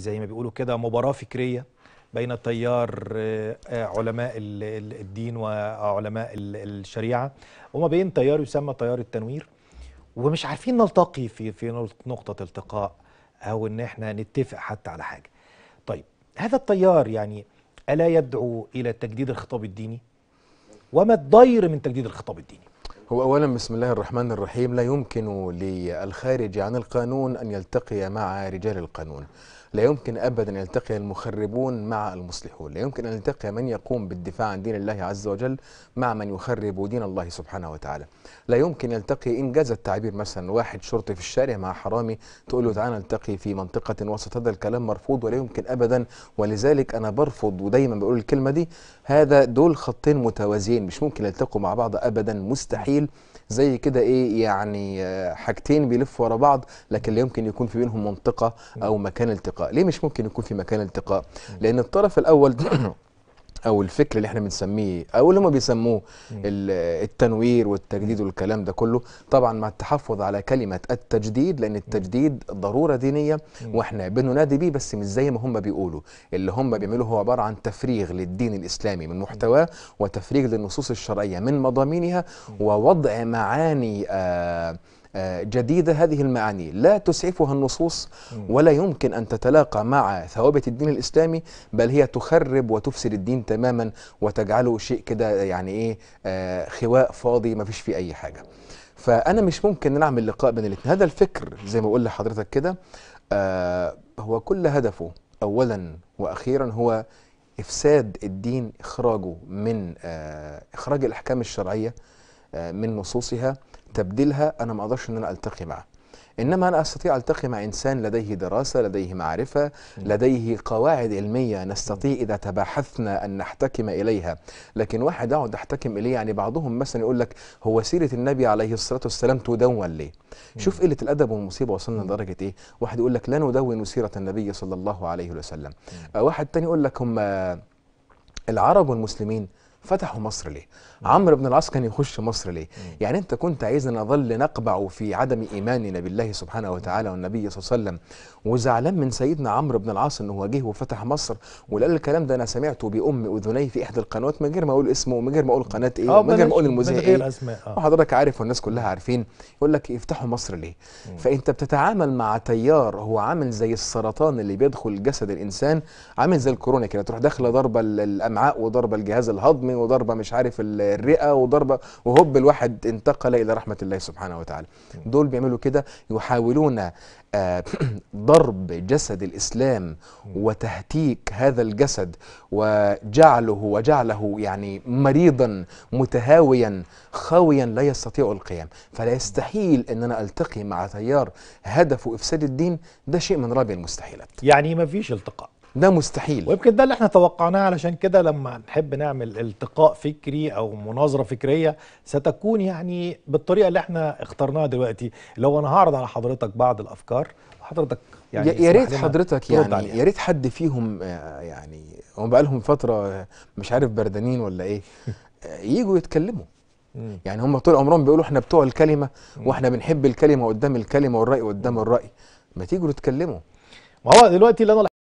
زي ما بيقولوا كده مباراة فكرية بين تيار آه، آه، علماء الدين وعلماء الشريعة وما بين تيار يسمى تيار التنوير ومش عارفين نلتقي في في نقطة التقاء أو إن احنا نتفق حتى على حاجة. طيب هذا التيار يعني ألا يدعو إلى تجديد الخطاب الديني؟ وما الضير من تجديد الخطاب الديني؟ هو أولا بسم الله الرحمن الرحيم لا يمكن للخارج عن القانون أن يلتقي مع رجال القانون لا يمكن أبدا أن يلتقي المخربون مع المصلحون لا يمكن أن يلتقي من يقوم بالدفاع عن دين الله عز وجل مع من يخرب دين الله سبحانه وتعالى لا يمكن يلتقي إن جاز التعبير مثلا واحد شرطي في الشارع مع حرامي تقول له تعالى نلتقي في منطقة وسط هذا الكلام مرفوض ولا يمكن أبدا ولذلك أنا برفض ودايما بقول الكلمة دي هذا دول خطين متوازيين مش ممكن يلتقوا مع بعض أبدا مستحيل التسجيل زي كده ايه يعني آه، حاجتين بيلفوا ورا بعض لكن لا يمكن يكون في بينهم منطقه او مكان التقاء ليه مش ممكن يكون في مكان التقاء لان الطرف الاول او الفكر اللي احنا بنسميه او اللي هم بيسموه التنوير والتجديد والكلام ده كله طبعا مع التحفظ على كلمه التجديد لان التجديد ضروره دينيه واحنا بننادي بيه بس مش زي ما هم بيقولوا اللي هم بيعملوه هو عباره عن تفريغ للدين الاسلامي من محتواه وتفريغ للنصوص الشرعيه من مضامينها ووضع معاني آه آه، جديدة هذه المعاني لا تسعفها النصوص ولا يمكن أن تتلاقى مع ثوابت الدين الإسلامي بل هي تخرب وتفسد الدين تماما وتجعله شيء كده يعني إيه آه، خواء فاضي ما فيش فيه أي حاجة فأنا مش ممكن نعمل لقاء بين الاثنين هذا الفكر زي ما بقول لحضرتك كده آه، هو كل هدفه أولا وأخيرا هو إفساد الدين إخراجه من إخراج الأحكام الشرعية من نصوصها تبديلها أنا ما أقدرش إن أنا ألتقي معه إنما أنا أستطيع ألتقي مع إنسان لديه دراسة لديه معرفة لديه قواعد علمية نستطيع إذا تباحثنا أن نحتكم إليها لكن واحد أقعد أحتكم إليه يعني بعضهم مثلا يقول لك هو سيرة النبي عليه الصلاة والسلام تدون ليه شوف قلة الأدب والمصيبة وصلنا لدرجة إيه واحد يقول لك لا ندون سيرة النبي صلى الله عليه وسلم آه، واحد تاني يقول لك هم العرب والمسلمين فتحوا مصر ليه؟ عمرو بن العاص كان يخش مصر ليه؟ يعني انت كنت عايزنا نظل نقبع في عدم ايماننا بالله سبحانه وتعالى والنبي صلى الله عليه وسلم وزعلان من سيدنا عمرو بن العاص انه جه وفتح مصر ولقال الكلام ده انا سمعته بام اذني في احدى القنوات من غير ما اقول اسمه من غير ما اقول قناه ايه ومن آه، غير ما اقول المذيع ايه آه. وحضرتك عارف والناس كلها عارفين يقول لك افتحوا مصر ليه؟ مم. فانت بتتعامل مع تيار هو عامل زي السرطان اللي بيدخل جسد الانسان عامل زي الكورونا كده تروح داخله ضربه الامعاء وضربه الجهاز الهضمي الخصم وضربه مش عارف الرئه وضربه وهوب الواحد انتقل الى رحمه الله سبحانه وتعالى دول بيعملوا كده يحاولون آه، ضرب جسد الاسلام وتهتيك هذا الجسد وجعله وجعله يعني مريضا متهاويا خاويا لا يستطيع القيام فلا يستحيل ان انا التقي مع تيار هدفه افساد الدين ده شيء من رابع المستحيلات يعني ما فيش التقاء ده مستحيل ويمكن ده اللي احنا توقعناه علشان كده لما نحب نعمل التقاء فكري او مناظره فكريه ستكون يعني بالطريقه اللي احنا اخترناها دلوقتي لو انا هعرض على حضرتك بعض الافكار وحضرتك يعني يا ريت حضرتك يعني يا ريت حد فيهم آه، يعني هم بقالهم فتره آه، مش عارف بردانين ولا ايه آه، يجوا يتكلموا يعني هم طول عمرهم بيقولوا احنا بتوع الكلمه واحنا بنحب الكلمه قدام الكلمه والراي قدام الراي ما تيجوا تتكلموا ما هو دلوقتي اللي انا